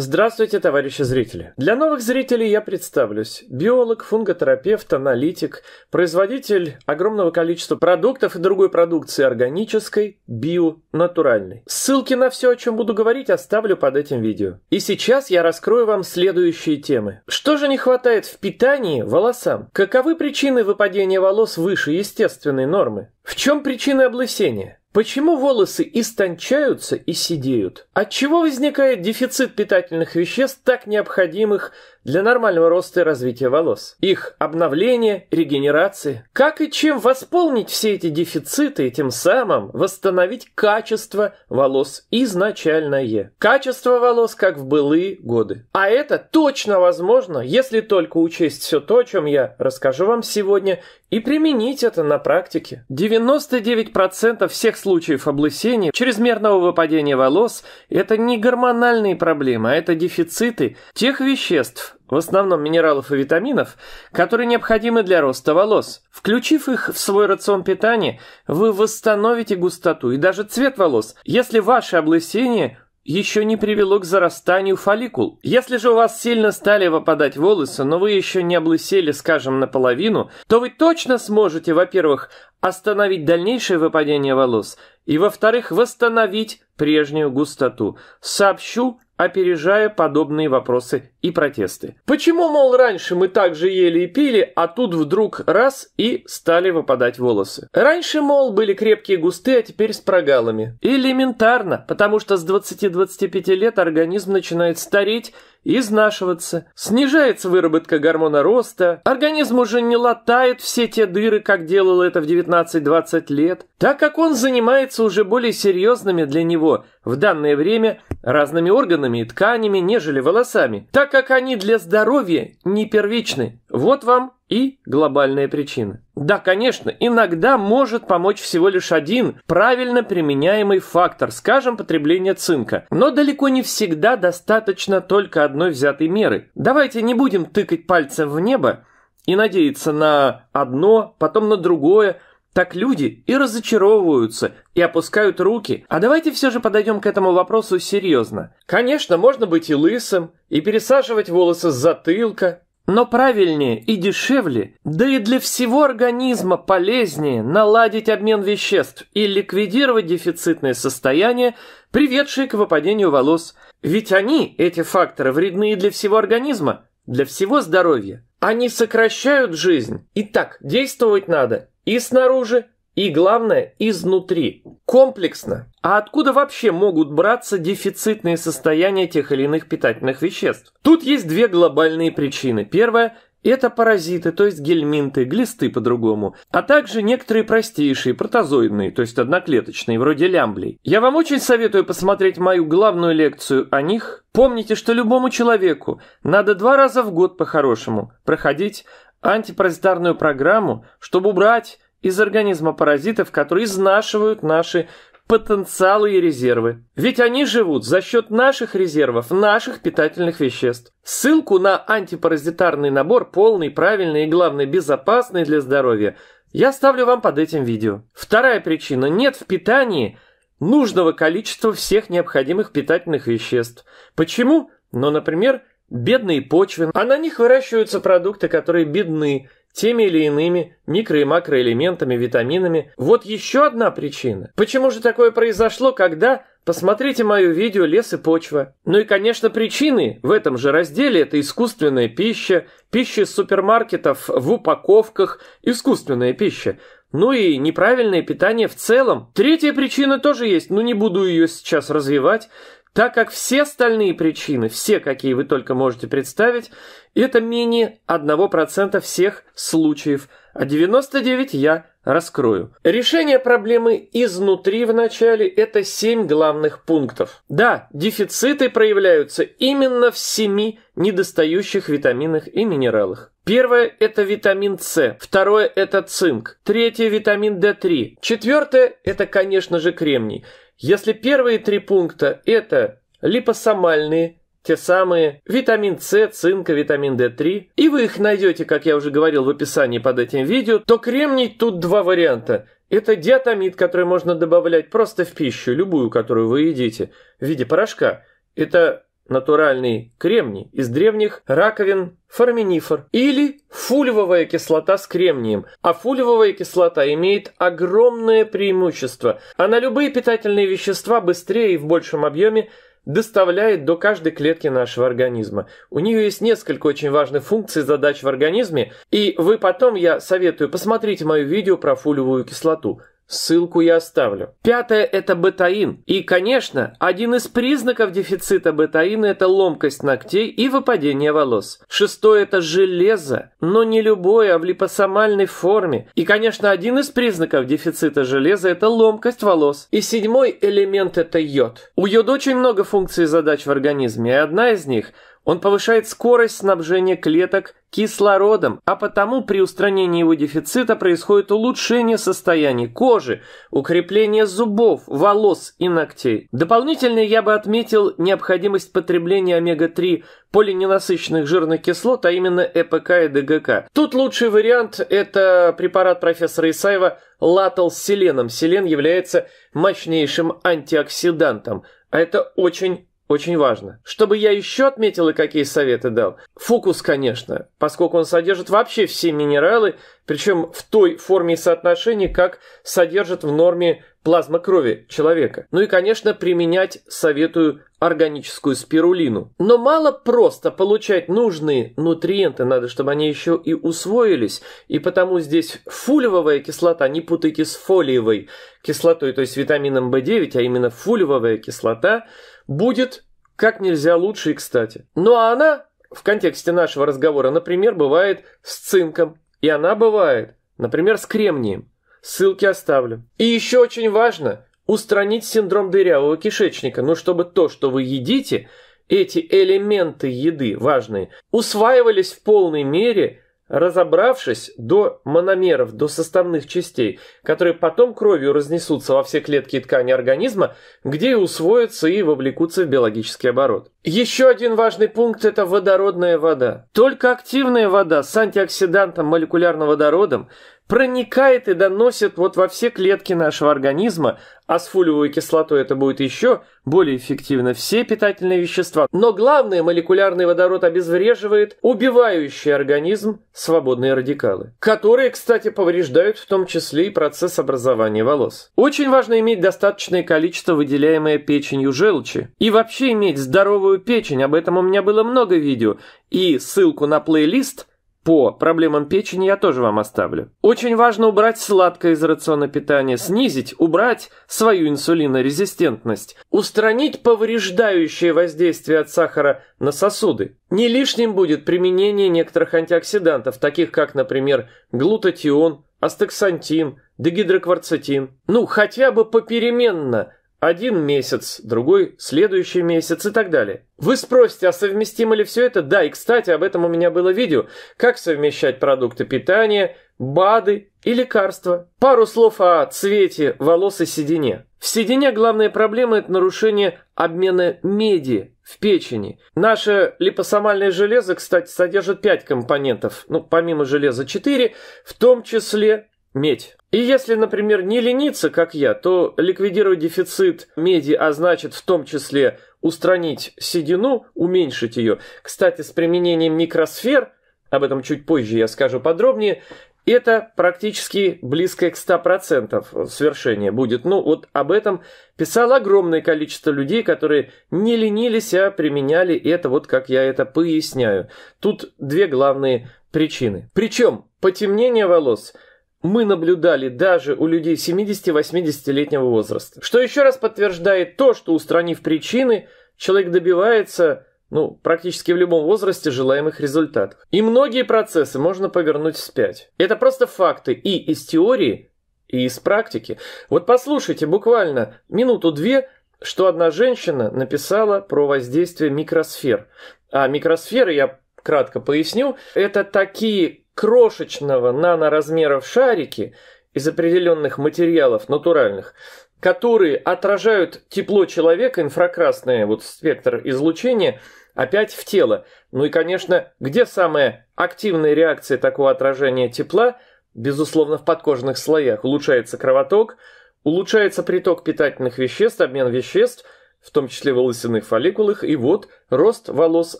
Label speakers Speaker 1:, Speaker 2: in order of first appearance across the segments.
Speaker 1: Здравствуйте, товарищи зрители! Для новых зрителей я представлюсь. Биолог, фунготерапевт, аналитик, производитель огромного количества продуктов и другой продукции органической, био-натуральной. Ссылки на все, о чем буду говорить, оставлю под этим видео. И сейчас я раскрою вам следующие темы. Что же не хватает в питании волосам? Каковы причины выпадения волос выше естественной нормы? В чем причины облысения? Почему волосы истончаются и сидеют? Отчего возникает дефицит питательных веществ, так необходимых для нормального роста и развития волос, их обновления, регенерации. Как и чем восполнить все эти дефициты и тем самым восстановить качество волос изначальное. Качество волос, как в былые годы. А это точно возможно, если только учесть все то, о чем я расскажу вам сегодня, и применить это на практике. 99% всех случаев облысения, чрезмерного выпадения волос – это не гормональные проблемы, а это дефициты тех веществ, в основном минералов и витаминов, которые необходимы для роста волос. Включив их в свой рацион питания, вы восстановите густоту и даже цвет волос, если ваше облысение еще не привело к зарастанию фолликул. Если же у вас сильно стали выпадать волосы, но вы еще не облысели, скажем, наполовину, то вы точно сможете, во-первых, остановить дальнейшее выпадение волос и, во-вторых, восстановить прежнюю густоту. Сообщу, опережая подобные вопросы и протесты. Почему, мол, раньше мы так же ели и пили, а тут вдруг раз и стали выпадать волосы? Раньше, мол, были крепкие густые, а теперь с прогалами. Элементарно, потому что с 20-25 лет организм начинает стареть, изнашиваться, снижается выработка гормона роста, организм уже не латает все те дыры, как делал это в 19 15-20 лет, так как он занимается уже более серьезными для него в данное время разными органами и тканями, нежели волосами, так как они для здоровья не первичны. Вот вам и глобальная причина. Да, конечно, иногда может помочь всего лишь один правильно применяемый фактор, скажем, потребление цинка. Но далеко не всегда достаточно только одной взятой меры. Давайте не будем тыкать пальцем в небо и надеяться на одно, потом на другое, так люди и разочаровываются, и опускают руки. А давайте все же подойдем к этому вопросу серьезно. Конечно, можно быть и лысым, и пересаживать волосы с затылка, но правильнее и дешевле, да и для всего организма полезнее наладить обмен веществ и ликвидировать дефицитное состояние, приведшее к выпадению волос. Ведь они, эти факторы, вредны и для всего организма, для всего здоровья. Они сокращают жизнь. Итак, действовать надо и снаружи, и главное, изнутри. Комплексно. А откуда вообще могут браться дефицитные состояния тех или иных питательных веществ? Тут есть две глобальные причины. Первая – это паразиты, то есть гельминты, глисты по-другому, а также некоторые простейшие, протозоидные, то есть одноклеточные, вроде лямблей. Я вам очень советую посмотреть мою главную лекцию о них. Помните, что любому человеку надо два раза в год по-хорошему проходить антипаразитарную программу, чтобы убрать из организма паразитов, которые изнашивают наши потенциалы и резервы. Ведь они живут за счет наших резервов, наших питательных веществ. Ссылку на антипаразитарный набор, полный, правильный и, главное, безопасный для здоровья, я ставлю вам под этим видео. Вторая причина – нет в питании нужного количества всех необходимых питательных веществ. Почему? Ну, например, бедные почвы, а на них выращиваются продукты, которые бедны теми или иными микро- и макроэлементами, витаминами. Вот еще одна причина. Почему же такое произошло, когда... Посмотрите мое видео «Лес и почва». Ну и, конечно, причины в этом же разделе – это искусственная пища, пища из супермаркетов в упаковках, искусственная пища. Ну и неправильное питание в целом. Третья причина тоже есть, но не буду ее сейчас развивать так как все остальные причины, все какие вы только можете представить, это менее 1% всех случаев, а 99 я раскрою. Решение проблемы изнутри в начале – это 7 главных пунктов. Да, дефициты проявляются именно в 7 недостающих витаминах и минералах. Первое – это витамин С, второе – это цинк, третье – витамин D3, четвертое – это, конечно же, кремний – если первые три пункта – это липосомальные, те самые витамин С, цинк, витамин D3, и вы их найдете, как я уже говорил в описании под этим видео, то кремний тут два варианта. Это диатомид, который можно добавлять просто в пищу, любую, которую вы едите, в виде порошка. Это натуральный кремний из древних раковин форменифор или фульвовая кислота с кремнием. А фульвовая кислота имеет огромное преимущество. Она любые питательные вещества быстрее и в большем объеме доставляет до каждой клетки нашего организма. У нее есть несколько очень важных функций, и задач в организме, и вы потом, я советую, посмотрите мое видео про фулевую кислоту. Ссылку я оставлю. Пятое – это бетаин. И, конечно, один из признаков дефицита бетаина – это ломкость ногтей и выпадение волос. Шестое – это железо, но не любое, а в липосомальной форме. И, конечно, один из признаков дефицита железа – это ломкость волос. И седьмой элемент – это йод. У йода очень много функций и задач в организме, и одна из них – он повышает скорость снабжения клеток кислородом, а потому при устранении его дефицита происходит улучшение состояния кожи, укрепление зубов, волос и ногтей. Дополнительно я бы отметил необходимость потребления омега-3 полиненасыщенных жирных кислот, а именно ЭПК и ДГК. Тут лучший вариант – это препарат профессора Исаева латал с селеном. Селен является мощнейшим антиоксидантом, а это очень очень важно. Чтобы я еще отметил и какие советы дал? Фокус, конечно, поскольку он содержит вообще все минералы, причем в той форме и соотношении, как содержит в норме плазма крови человека. Ну и, конечно, применять советую органическую спирулину. Но мало просто получать нужные нутриенты, надо, чтобы они еще и усвоились, и потому здесь фулевая кислота, не путайте с фолиевой кислотой, то есть витамином В9, а именно фулевая кислота – будет как нельзя лучше и кстати. Ну а она, в контексте нашего разговора, например, бывает с цинком. И она бывает, например, с кремнием. Ссылки оставлю. И еще очень важно устранить синдром дырявого кишечника. Ну, чтобы то, что вы едите, эти элементы еды важные, усваивались в полной мере – Разобравшись до мономеров, до составных частей, которые потом кровью разнесутся во все клетки и ткани организма, где и усвоятся и вовлекутся в биологический оборот. Еще один важный пункт – это водородная вода. Только активная вода с антиоксидантом молекулярным водородом проникает и доносит вот во все клетки нашего организма, а с фулевой кислотой это будет еще более эффективно, все питательные вещества. Но главное, молекулярный водород обезвреживает убивающий организм свободные радикалы, которые, кстати, повреждают в том числе и процесс образования волос. Очень важно иметь достаточное количество выделяемой печенью желчи. И вообще иметь здоровую печень, об этом у меня было много видео, и ссылку на плейлист – по проблемам печени я тоже вам оставлю. Очень важно убрать сладкое из рациона питания, снизить, убрать свою инсулинорезистентность, устранить повреждающее воздействие от сахара на сосуды. Не лишним будет применение некоторых антиоксидантов, таких как, например, глутатион, астаксантин, дегидрокварцетин. Ну, хотя бы попеременно – один месяц, другой следующий месяц и так далее. Вы спросите, а совместимо ли все это? Да, и кстати, об этом у меня было видео. Как совмещать продукты питания, БАДы и лекарства. Пару слов о цвете волос и седине. В седине главная проблема – это нарушение обмена меди в печени. Наше липосомальное железо, кстати, содержит 5 компонентов, ну, помимо железа 4, в том числе медь. И если, например, не лениться, как я, то ликвидировать дефицит меди, а значит в том числе устранить седину, уменьшить ее. Кстати, с применением микросфер, об этом чуть позже я скажу подробнее, это практически близко к 100% свершения будет. Ну, вот об этом писало огромное количество людей, которые не ленились, а применяли это, вот как я это поясняю. Тут две главные причины. Причем потемнение волос – мы наблюдали даже у людей 70-80-летнего возраста. Что еще раз подтверждает то, что устранив причины, человек добивается ну, практически в любом возрасте желаемых результатов. И многие процессы можно повернуть вспять. Это просто факты и из теории, и из практики. Вот послушайте буквально минуту-две, что одна женщина написала про воздействие микросфер. А микросферы, я кратко поясню, это такие крошечного наноразмера в шарики из определенных материалов натуральных, которые отражают тепло человека, инфракрасное вот спектр излучения, опять в тело. Ну и, конечно, где самая активная реакция такого отражения тепла? Безусловно, в подкожных слоях улучшается кровоток, улучшается приток питательных веществ, обмен веществ – в том числе в волосяных фолликулах, и вот рост волос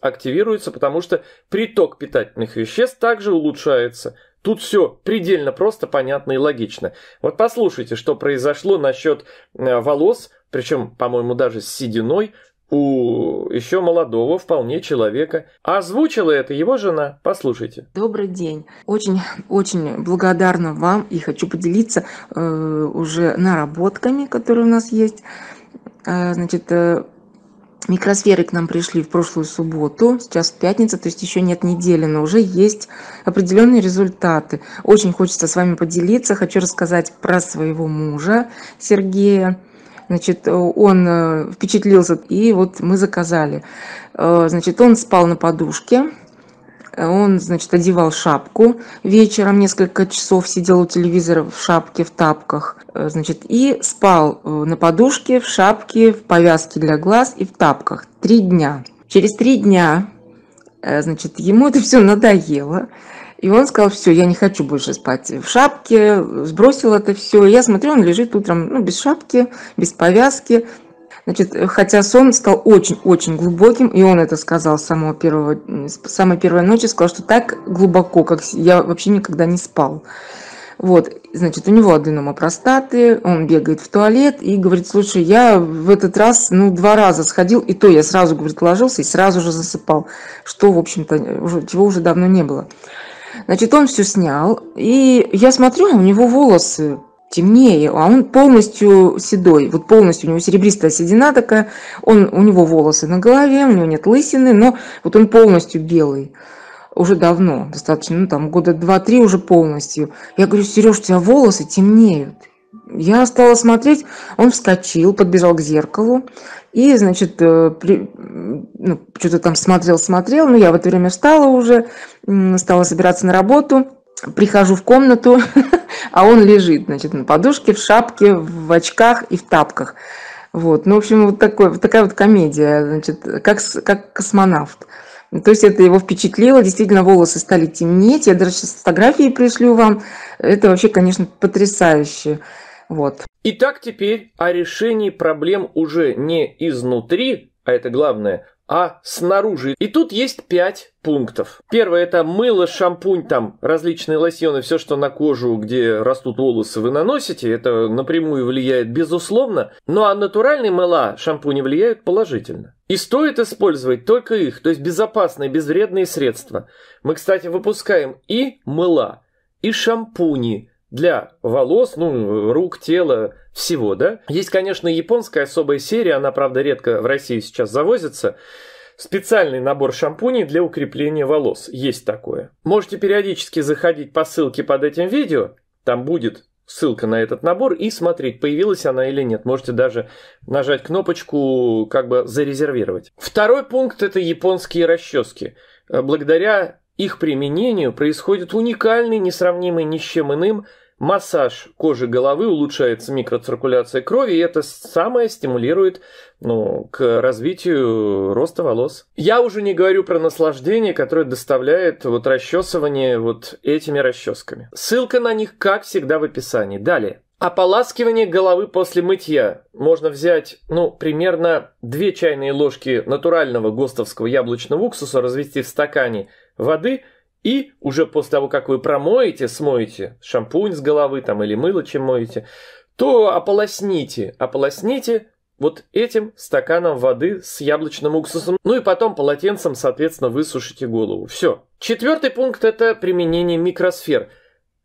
Speaker 1: активируется, потому что приток питательных веществ также улучшается. Тут все предельно просто, понятно и логично. Вот послушайте, что произошло насчет э, волос, причем, по-моему, даже с сединой, у еще молодого вполне человека. Озвучила это его жена. Послушайте.
Speaker 2: Добрый день. Очень-очень благодарна вам и хочу поделиться э, уже наработками, которые у нас есть. Э, значит, э, микросферы к нам пришли в прошлую субботу, сейчас пятница, то есть еще нет недели, но уже есть определенные результаты. Очень хочется с вами поделиться, хочу рассказать про своего мужа Сергея. Значит, э, он впечатлился, и вот мы заказали. Значит, он спал на подушке, он, значит, одевал шапку вечером, несколько часов сидел у телевизора в шапке, в тапках, э, значит, и спал э, на подушке, в шапке, в повязке для глаз и в тапках. Три дня. Через три дня, э, значит, ему это все надоело. И он сказал, все, я не хочу больше спать в шапке, сбросил это все. я смотрю, он лежит утром, ну, без шапки, без повязки, Значит, э, хотя сон стал очень-очень глубоким, и он это сказал с самого первого, с самой первой ночи, сказал, что так глубоко, как я вообще никогда не спал. Вот, значит, у него аденома простаты, он бегает в туалет и говорит, слушай, я в этот раз, ну, два раза сходил, и то я сразу, говорит, ложился и сразу же засыпал, что, в общем-то, уже, чего уже давно не было. Значит, он все снял, и я смотрю, у него волосы темнее, а он полностью седой, вот полностью у него серебристая седина такая, он, у него волосы на голове, у него нет лысины, но вот он полностью белый уже давно, достаточно, ну там года два-три уже полностью. Я говорю, Сереж, у тебя волосы темнеют. Я стала смотреть, он вскочил, подбежал к зеркалу и, значит, э, при, ну, что-то там смотрел, смотрел, но я в это время встала уже, стала собираться на работу, прихожу в комнату, а он лежит, значит, на подушке, в шапке, в очках и в тапках. Вот, ну, в общем, вот, такой, вот такая вот комедия, значит, как, как космонавт. То есть это его впечатлило, действительно волосы стали темнеть, я даже сейчас фотографии пришлю вам. Это вообще, конечно, потрясающе. Вот. Итак,
Speaker 1: теперь о решении проблем уже не изнутри, а это главное, а снаружи. И тут есть пять пунктов. Первое это мыло, шампунь, там различные лосьоны, все, что на кожу, где растут волосы, вы наносите. Это напрямую влияет безусловно. Ну а натуральные мыла, шампуни влияют положительно. И стоит использовать только их, то есть безопасные, безвредные средства. Мы, кстати, выпускаем и мыла, и шампуни, для волос, ну, рук, тела, всего, да. Есть, конечно, японская особая серия, она, правда, редко в Россию сейчас завозится. Специальный набор шампуней для укрепления волос. Есть такое. Можете периодически заходить по ссылке под этим видео. Там будет ссылка на этот набор и смотреть, появилась она или нет. Можете даже нажать кнопочку как бы зарезервировать. Второй пункт это японские расчески. Благодаря их применению происходит уникальный, несравнимый ни с чем иным массаж кожи головы, улучшается микроциркуляция крови, и это самое стимулирует ну, к развитию роста волос. Я уже не говорю про наслаждение, которое доставляет вот расчесывание вот этими расческами. Ссылка на них, как всегда, в описании. Далее. Ополаскивание головы после мытья. Можно взять, ну, примерно 2 чайные ложки натурального гостовского яблочного уксуса, развести в стакане – воды и уже после того, как вы промоете, смоете шампунь с головы там или мыло, чем моете, то ополосните, ополосните вот этим стаканом воды с яблочным уксусом. Ну и потом полотенцем, соответственно, высушите голову. Все. Четвертый пункт – это применение микросфер.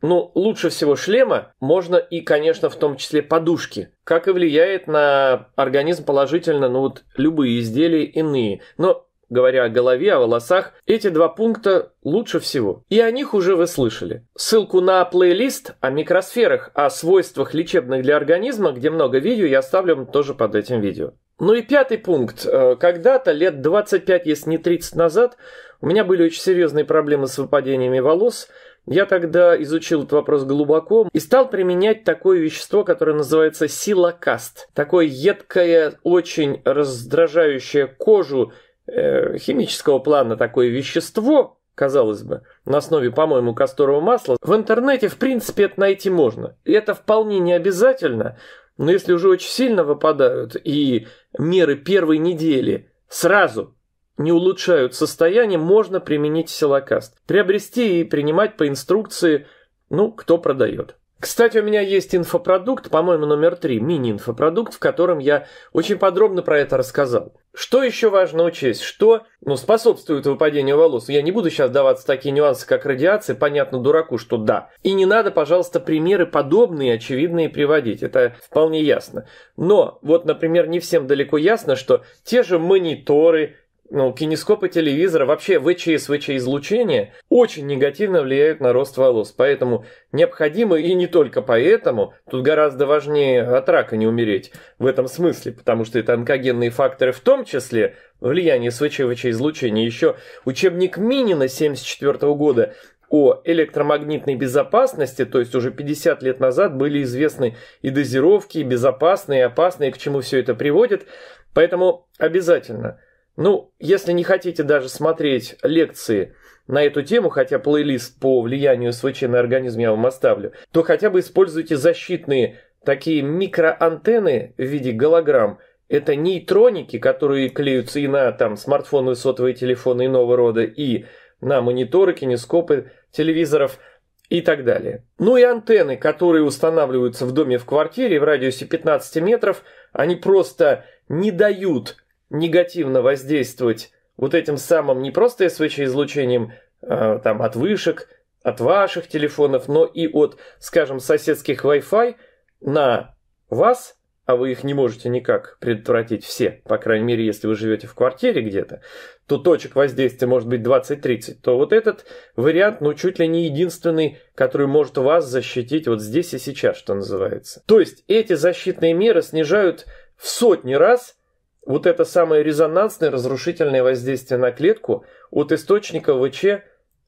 Speaker 1: Ну, лучше всего шлема можно и, конечно, в том числе подушки. Как и влияет на организм положительно, ну вот любые изделия иные. Но говоря о голове, о волосах, эти два пункта лучше всего. И о них уже вы слышали. Ссылку на плейлист о микросферах, о свойствах лечебных для организма, где много видео, я оставлю вам тоже под этим видео. Ну и пятый пункт. Э, когда-то, лет 25, если не 30 назад, у меня были очень серьезные проблемы с выпадениями волос. Я тогда изучил этот вопрос глубоко и стал применять такое вещество, которое называется силокаст. Такое едкое, очень раздражающее кожу Э, химического плана такое вещество, казалось бы, на основе, по-моему, касторового масла, в интернете, в принципе, это найти можно. И это вполне не обязательно, но если уже очень сильно выпадают и меры первой недели сразу не улучшают состояние, можно применить силокаст. Приобрести и принимать по инструкции, ну, кто продает. Кстати, у меня есть инфопродукт, по-моему, номер три, мини-инфопродукт, в котором я очень подробно про это рассказал. Что еще важно учесть? Что ну, способствует выпадению волос? Я не буду сейчас даваться такие нюансы, как радиация. Понятно дураку, что да. И не надо, пожалуйста, примеры подобные, очевидные приводить. Это вполне ясно. Но вот, например, не всем далеко ясно, что те же мониторы, ну, кинескопы телевизора, вообще ВЧС, ВЧ-излучение очень негативно влияют на рост волос. Поэтому необходимо, и не только поэтому, тут гораздо важнее от рака не умереть в этом смысле, потому что это онкогенные факторы в том числе, влияние СВЧ, ВЧ-излучения. Еще учебник Минина 1974 года о электромагнитной безопасности, то есть уже 50 лет назад были известны и дозировки, и безопасные, и опасные, к чему все это приводит. Поэтому обязательно – ну, если не хотите даже смотреть лекции на эту тему, хотя плейлист по влиянию СВЧ на организм я вам оставлю, то хотя бы используйте защитные такие микроантенны в виде голограмм. Это нейтроники, которые клеются и на там, смартфоны, сотовые телефоны иного рода, и на мониторы, кинескопы, телевизоров и так далее. Ну и антенны, которые устанавливаются в доме в квартире в радиусе 15 метров, они просто не дают негативно воздействовать вот этим самым не просто СВЧ-излучением, а, там, от вышек, от ваших телефонов, но и от, скажем, соседских Wi-Fi на вас, а вы их не можете никак предотвратить все, по крайней мере, если вы живете в квартире где-то, то точек воздействия может быть 20-30, то вот этот вариант, ну, чуть ли не единственный, который может вас защитить вот здесь и сейчас, что называется. То есть эти защитные меры снижают в сотни раз – вот это самое резонансное разрушительное воздействие на клетку от источника ВЧ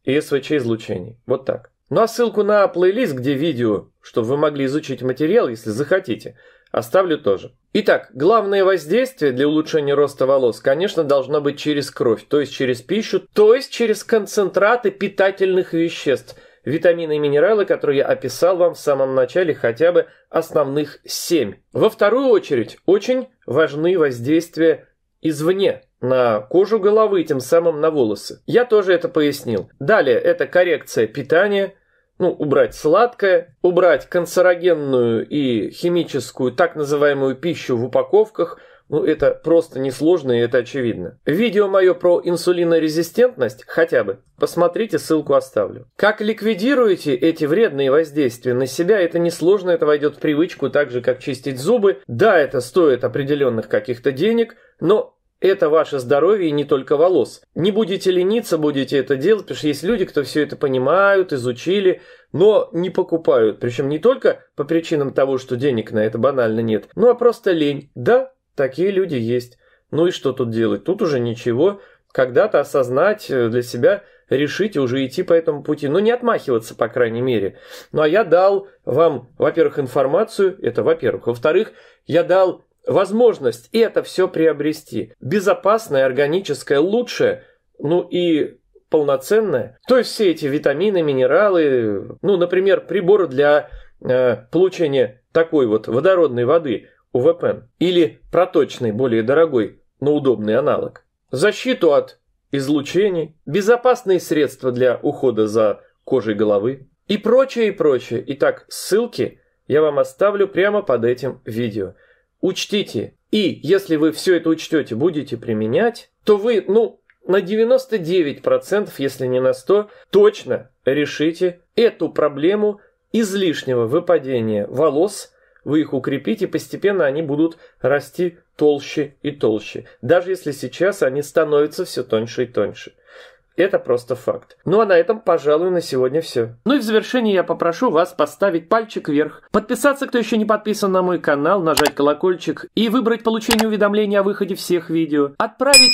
Speaker 1: и СВЧ излучений. Вот так. Ну а ссылку на плейлист, где видео, чтобы вы могли изучить материал, если захотите, оставлю тоже. Итак, главное воздействие для улучшения роста волос, конечно, должно быть через кровь, то есть через пищу, то есть через концентраты питательных веществ – Витамины и минералы, которые я описал вам в самом начале, хотя бы основных 7. Во вторую очередь, очень важны воздействия извне на кожу головы, тем самым на волосы. Я тоже это пояснил. Далее, это коррекция питания, ну, убрать сладкое, убрать канцерогенную и химическую так называемую пищу в упаковках – ну, это просто несложно и это очевидно. Видео мое про инсулинорезистентность хотя бы. Посмотрите, ссылку оставлю. Как ликвидируете эти вредные воздействия на себя, это несложно, это войдет в привычку, так же, как чистить зубы. Да, это стоит определенных каких-то денег, но это ваше здоровье и не только волос. Не будете лениться, будете это делать, потому что есть люди, кто все это понимают, изучили, но не покупают. Причем не только по причинам того, что денег на это банально нет, ну а просто лень. Да, Такие люди есть. Ну и что тут делать? Тут уже ничего. Когда-то осознать э, для себя, решить уже идти по этому пути. Ну, не отмахиваться, по крайней мере. Ну, а я дал вам, во-первых, информацию, это во-первых. Во-вторых, я дал возможность и это все приобрести. Безопасное, органическое, лучшее, ну и полноценное. То есть все эти витамины, минералы, ну, например, приборы для э, получения такой вот водородной воды – УВПН или проточный, более дорогой, но удобный аналог. Защиту от излучений, безопасные средства для ухода за кожей головы и прочее, и прочее. Итак, ссылки я вам оставлю прямо под этим видео. Учтите, и если вы все это учтете, будете применять, то вы, ну, на 99%, если не на 100, точно решите эту проблему излишнего выпадения волос – вы их укрепите, постепенно они будут расти толще и толще. Даже если сейчас они становятся все тоньше и тоньше. Это просто факт. Ну а на этом, пожалуй, на сегодня все. Ну и в завершение я попрошу вас поставить пальчик вверх, подписаться, кто еще не подписан на мой канал, нажать колокольчик и выбрать получение уведомления о выходе всех видео, отправить